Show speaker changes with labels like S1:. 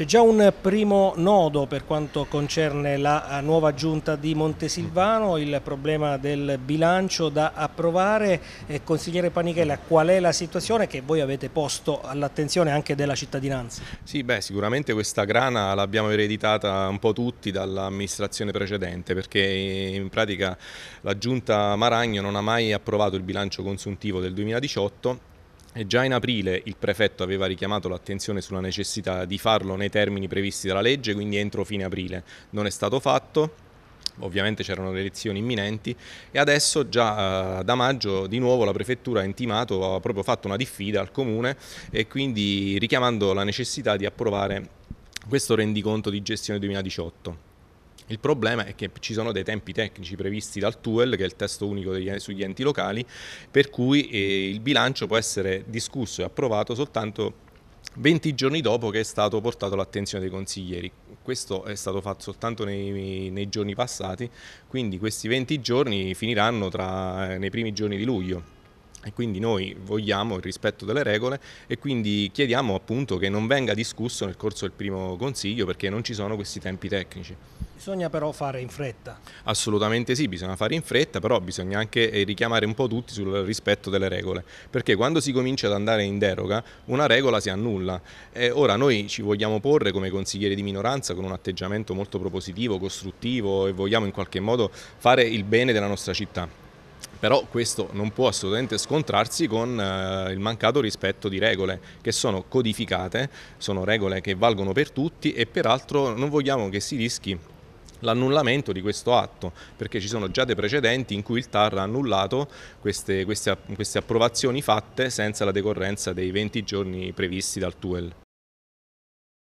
S1: C'è già un primo nodo per quanto concerne la eh, nuova giunta di Montesilvano, mm. il problema del bilancio da approvare. Eh, consigliere Panichella, qual è la situazione che voi avete posto all'attenzione anche della cittadinanza?
S2: Sì, beh, sicuramente questa grana l'abbiamo ereditata un po' tutti dall'amministrazione precedente, perché in pratica la giunta Maragno non ha mai approvato il bilancio consuntivo del 2018 e già in aprile il prefetto aveva richiamato l'attenzione sulla necessità di farlo nei termini previsti dalla legge, quindi entro fine aprile. Non è stato fatto, ovviamente c'erano le elezioni imminenti e adesso già eh, da maggio di nuovo la prefettura ha intimato, ha proprio fatto una diffida al comune e quindi richiamando la necessità di approvare questo rendiconto di gestione 2018. Il problema è che ci sono dei tempi tecnici previsti dal TUEL, che è il testo unico degli, sugli enti locali, per cui eh, il bilancio può essere discusso e approvato soltanto 20 giorni dopo che è stato portato all'attenzione dei consiglieri. Questo è stato fatto soltanto nei, nei giorni passati, quindi questi 20 giorni finiranno tra, eh, nei primi giorni di luglio. E quindi noi vogliamo il rispetto delle regole e quindi chiediamo appunto che non venga discusso nel corso del primo consiglio perché non ci sono questi tempi tecnici.
S1: Bisogna però fare in fretta.
S2: Assolutamente sì, bisogna fare in fretta, però bisogna anche eh, richiamare un po' tutti sul rispetto delle regole, perché quando si comincia ad andare in deroga una regola si annulla. E ora noi ci vogliamo porre come consiglieri di minoranza con un atteggiamento molto propositivo, costruttivo e vogliamo in qualche modo fare il bene della nostra città però questo non può assolutamente scontrarsi con eh, il mancato rispetto di regole che sono codificate, sono regole che valgono per tutti e peraltro non vogliamo che si rischi l'annullamento di questo atto, perché ci sono già dei precedenti in cui il TAR ha annullato queste, queste, queste approvazioni fatte senza la decorrenza dei 20 giorni previsti dal TUEL.